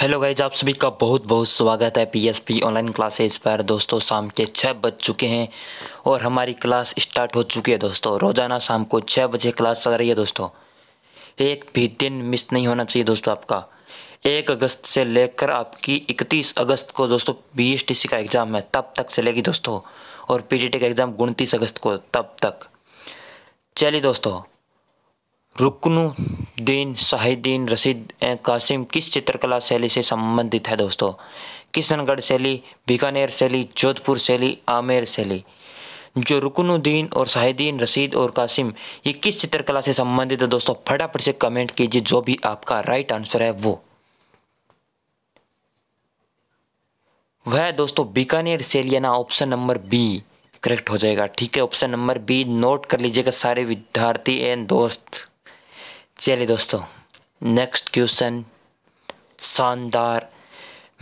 hello guys आप सभी का बहुत बहुत स्वागत है पीएसपी ऑनलाइन क्लासेस पर दोस्तों शाम के छः बज चुके हैं और हमारी क्लास स्टार्ट हो चुकी है दोस्तों रोज़ाना शाम को छः बजे क्लास चल रही है दोस्तों एक भी दिन मिस नहीं होना चाहिए दोस्तों आपका एक अगस्त से लेकर आपकी इकतीस अगस्त को दोस्तों बी का एग्ज़ाम है तब तक चलेगी दोस्तों और पी का एग्ज़ाम उनतीस अगस्त को तब तक चलिए दोस्तों दीन शाहिदीन रसीद कासिम किस चित्रकला शैली से संबंधित है दोस्तों किशनगढ़ शैली बीकानेर शैली जोधपुर शैली आमेर शैली जो रुकनुद्दीन और शाहिदीन रसीद और कासिम ये किस चित्रकला से संबंधित है दोस्तों फटाफट से कमेंट कीजिए जो भी आपका राइट आंसर है वो वह दोस्तों बीकानेर शैली ना ऑप्शन नंबर बी करेक्ट हो जाएगा ठीक है ऑप्शन नंबर बी नोट कर लीजिएगा सारे विद्यार्थी एंड दोस्त चलिए दोस्तों नेक्स्ट क्वेश्चन शानदार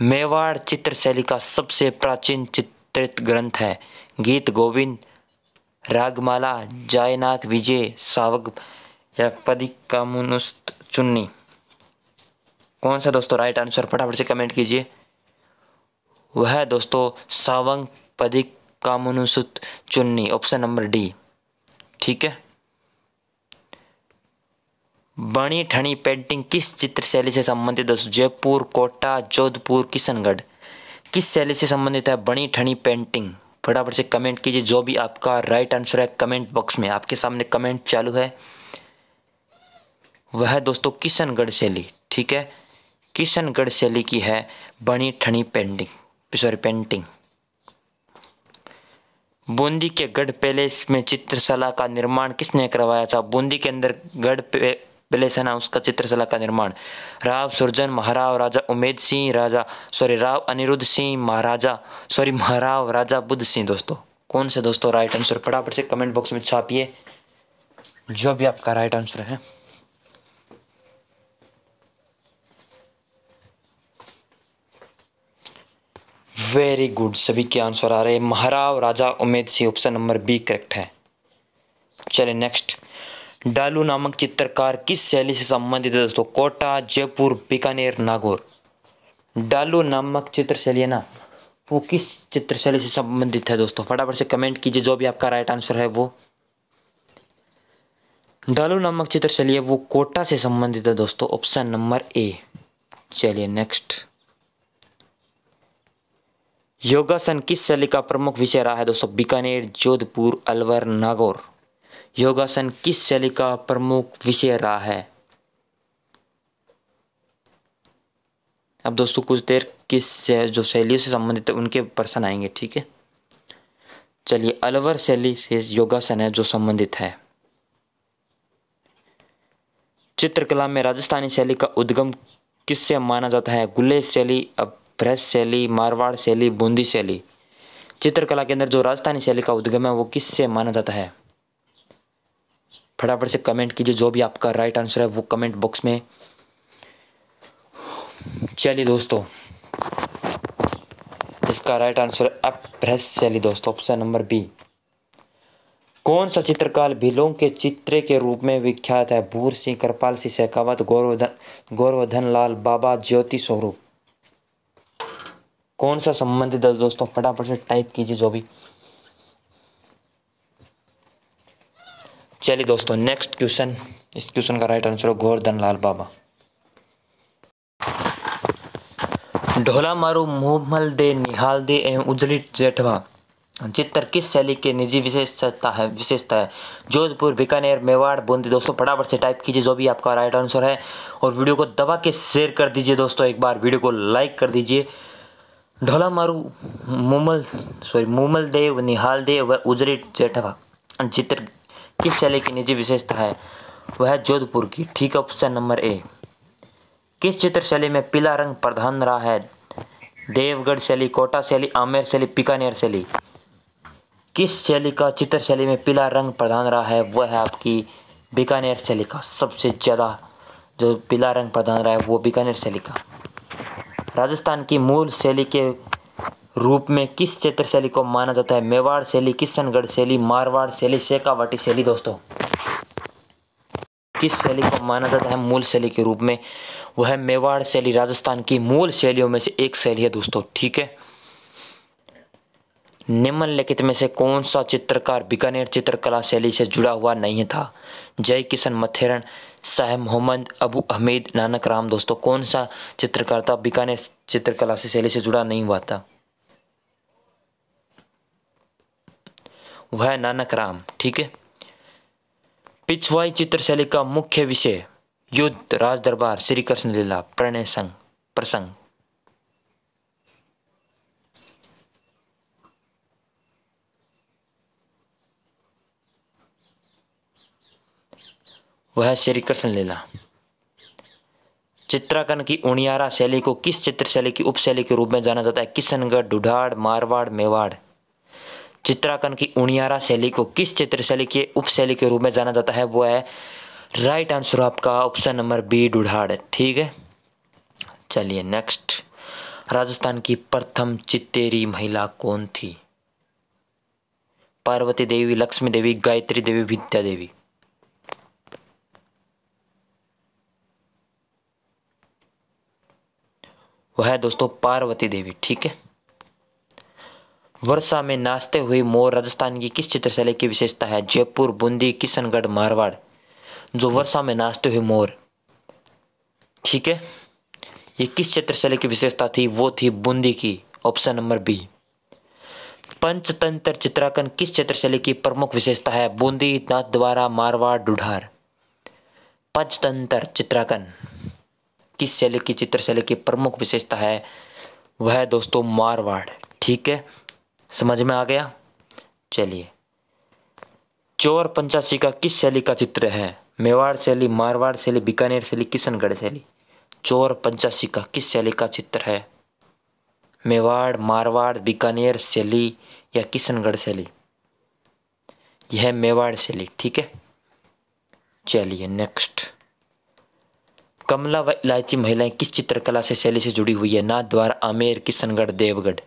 मेवाड़ चित्रशैली का सबसे प्राचीन चित्रित ग्रंथ है गीत गोविंद रागमाला जायनाक विजय सावक या पदिक का मुनुस्त चुन्नी कौन सा दोस्तों राइट आंसर फटाफट से कमेंट कीजिए वह दोस्तों सावंग पदिक कामुनुसुत चुन्नी ऑप्शन नंबर डी ठीक है बणी ठणी पेंटिंग किस चित्र शैली से संबंधित है जयपुर कोटा जोधपुर किशनगढ़ किस शैली से संबंधित है बणी ठणी पेंटिंग फटाफट से कमेंट कीजिए जो भी आपका राइट आंसर है कमेंट बॉक्स में आपके सामने कमेंट चालू है वह दोस्तों किशनगढ़ शैली ठीक है किशनगढ़ शैली की है Bani Thani painting sorry painting Bundi के गढ़ पैलेस में चित्रशाला का निर्माण किसने करवाया था बूंदी के अंदर गढ़ बेलेसना उसका चित्रशला का निर्माण राव सुरजन महाराव राजा उमेद सिंह राजा सॉरी राव अनिरुद्ध सिंह महाराजा सॉरी महाराव राजा बुद्ध सिंह दोस्तों कौन से दोस्तों राइट आंसर फटाफट से कमेंट बॉक्स में छापिए जो भी आपका राइट आंसर है वेरी गुड सभी के आंसर आ रहे हैं Maharao Raja Umed Singh option number B correct है चलिए नेक्स्ट डालू नामक चित्रकार किस शैली से संबंधित है दोस्तों कोटा जयपुर बीकानेर नागौर डालू नामक चित्र शैली है ना वो किस चित्र शैली से संबंधित है दोस्तों फटाफट से कमेंट कीजिए जो भी आपका राइट आंसर है वो डालू नामक चित्र शैली है वो कोटा से संबंधित है दोस्तों ऑप्शन नंबर ए चलिए नेक्स्ट योगासन किस शैली का प्रमुख विषय रहा है दोस्तों बीकानेर जोधपुर अलवर नागौर योगासन किस शैली का प्रमुख विषय रहा है अब दोस्तों कुछ देर किस जो शैलियों से संबंधित है उनके प्रश्न आएंगे ठीक है चलिए अलवर शैली से योगासन है जो संबंधित है चित्रकला में राजस्थानी शैली का उद्गम किससे माना जाता है गुल्ले शैली अभ्रस शैली मारवाड़ शैली बूंदी शैली चित्रकला के अंदर जो राजस्थानी शैली का उद्गम है वो किससे माना जाता है फटाफट से कमेंट कीजिए जो भी आपका राइट आंसर है वो कमेंट बॉक्स में चलिए दोस्तों इसका राइट आंसर अप्रेस चलिए दोस्तों ऑप्शन नंबर बी कौन सा चित्रकार भीलों के चित्र के रूप में विख्यात है भूर सिंह कृपाल सिंह शेखावत गौरवधन गौरवधन लाल बाबा ज्योति स्वरूप कौन सा संबंधित दोस्तों फटाफट से टाइप कीजिए जो भी चलिए दोस्तों नेक्स्ट क्वेश्चन इस क्वेश्चन का राइट आंसर हो गोवर्धन लाल बाबा ढोला मारू मुहमल दे निहाल दे एवं उजली जेठवा चित्र किस शैली के निजी विशेषता है विशेषता है जोधपुर बीकानेर मेवाड़ बूंदी दोस्तों फटाफट से टाइप कीजिए जो भी आपका राइट आंसर है और वीडियो को दबा के शेयर कर दीजिए दोस्तों एक बार वीडियो को लाइक कर दीजिए ढोला मारू मुमल सॉरी मुमल देव निहाल देव व उजरी जेठवा चित्र किस शैली की निजी विशेषता है वह जोधपुर की ठीक ऑप्शन नंबर ए किस चित्र शैली में पीला रंग प्रधान रहा है देवगढ़ शैली कोटा शैली आमेर शैली बीकानेर शैली किस शैली का चित्र शैली में पीला रंग प्रधान रहा है वह है आपकी बीकानेर शैली का सबसे ज़्यादा जो पीला रंग प्रधान रहा है वो बीकानेर शैली का राजस्थान की मूल शैली के रूप में किस क्षेत्र शैली को माना जाता है मेवाड़ शैली किशनगढ़ शैली मारवाड़ शैली शेखावाटी शैली दोस्तों किस शैली को माना जाता है मूल शैली के रूप में वह है मेवाड़ शैली राजस्थान की मूल शैलियों में से एक शैली है दोस्तों ठीक है निम्नलिखित में से कौन सा चित्रकार बीकानेर चित्रकला शैली से जुड़ा हुआ नहीं था जय किशन मथेरन शाह मोहम्मद अबू हमीद नानक राम दोस्तों कौन सा चित्रकार था बीकानेर चित्रकला से शैली से जुड़ा नहीं हुआ था वह नानक राम ठीक है पिछवाई चित्रशैली का मुख्य विषय युद्ध राज दरबार श्री कृष्ण लीला प्रणय संघ प्रसंग वह श्री कृष्ण लीला चित्राकन की उणियारा शैली को किस चित्रशैली की उपशैली के रूप में जाना जाता है किशनगढ़ डुढाड़ मारवाड़ मेवाड़ चित्राकन की उणियारा शैली को किस चित्र शैली के उपशैली के रूप में जाना जाता है वो है राइट आंसर आपका ऑप्शन नंबर बी डुढ़ाड़ ठीक है चलिए नेक्स्ट राजस्थान की प्रथम चित्तेरी महिला कौन थी पार्वती देवी लक्ष्मी देवी गायत्री देवी विद्या देवी वह है दोस्तों पार्वती देवी ठीक है वर्षा में नाचते हुए मोर राजस्थान की किस चित्रशैली की विशेषता है जयपुर बूंदी किशनगढ़ मारवाड़ जो वर्षा में नाचते हुए मोर ठीक है ये किस चित्रशैली की विशेषता थी वो थी बूंदी की ऑप्शन नंबर बी पंचतंत्र चित्राकन किस चित्रशैली की प्रमुख विशेषता है बूंदी नाथ द्वारा मारवाड़ डुढार पंचतंत्र चित्राकन किस शैली की चित्रशैली की प्रमुख विशेषता है वह दोस्तों मारवाड़ ठीक है समझ में आ गया चलिए चोर पंचासी का किस शैली का चित्र है मेवाड़ शैली मारवाड़ शैली बीकानेर शैली किशनगढ़ शैली चोर पंचासी का किस शैली का चित्र है मेवाड़ मारवाड़ बीकानेर शैली या किशनगढ़ शैली यह मेवाड़ शैली ठीक है चलिए नेक्स्ट कमला व इलायची महिलाएं किस चित्रकला से शैली से जुड़ी हुई है नाथ द्वार आमेर किशनगढ़ देवगढ़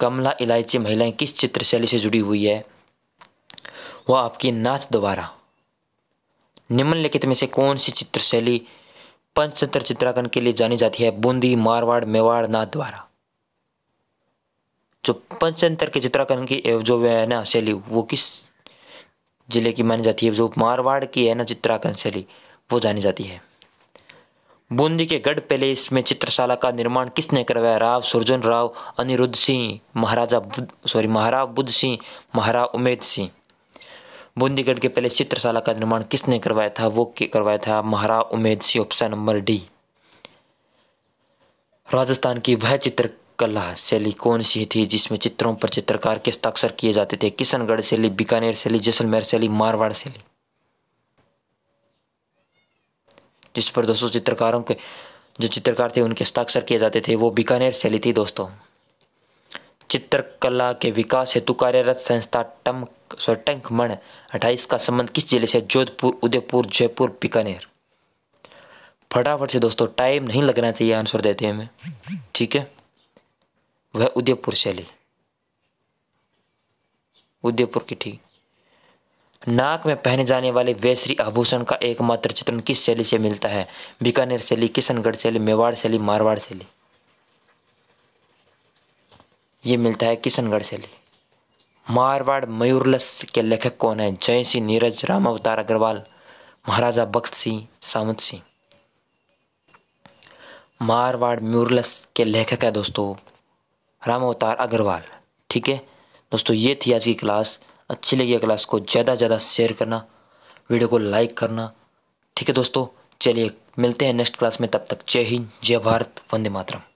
कमला इलायची महिलाएं किस चित्रशैली से जुड़ी हुई है वह आपकी नाच द्वारा निम्नलिखित में से कौन सी चित्रशैली पंचतंत्र चित्रांकन के लिए जानी जाती है बूंदी मारवाड़ मेवाड़ नाथ द्वारा जो पंचतंत्र के चित्रांकन की जो है ना शैली वो किस जिले की मानी जाती है जो मारवाड़ की है ना चित्रांकन शैली वो जानी जाती है बूंदी के गढ़ पैलेस में चित्रशाला का निर्माण किसने करवाया राव सुरजन राव अनिरुद्ध सिंह महाराजा बुद्ध सॉरी महाराव बुद्ध सिंह महाराव उमेद सिंह बूंदीगढ़ के पहले चित्रशाला का निर्माण किसने करवाया था वो करवाया था Maharao Umed Singh option number D Rajasthan की वह चित्रकला शैली कौन सी थी जिसमें चित्रों पर चित्रकार के हस्ताक्षर किए जाते थे किशनगढ़ शैली बीकानेर शैली जैसलमेर शैली मारवाड़ शैली जिस पर दोस्तों चित्रकारों के जो चित्रकार थे उनके हस्ताक्षर किए जाते थे वो बीकानेर शैली थी दोस्तों चित्रकला के विकास हेतु कार्यरत संस्था टम टंक मण अट्ठाईस का संबंध किस जिले से जोधपुर उदयपुर जयपुर बीकानेर फटाफट से दोस्तों टाइम नहीं लगना चाहिए आंसर देते हैं हमें ठीक है वह उदयपुर शैली उदयपुर की ठीक नाक में पहने जाने वाले वैश्री आभूषण का एकमात्र चित्रण किस शैली से मिलता है बीकानेर शैली किशनगढ़ शैली मेवाड़ शैली मारवाड़ शैली ये मिलता है किशनगढ़ शैली मारवाड़ मयूरलस के लेखक कौन है जय सिंह नीरज राम अवतार अग्रवाल महाराजा बख्त सिंह सामंत सिंह मारवाड़ म्यूरलस के लेखक है दोस्तों राम अवतार अग्रवाल ठीक है दोस्तों ये थी आज की क्लास अच्छी लगी है क्लास को ज़्यादा ज़्यादा शेयर करना वीडियो को लाइक करना ठीक है दोस्तों चलिए मिलते हैं नेक्स्ट क्लास में तब तक जय हिंद जय भारत वंदे मातरम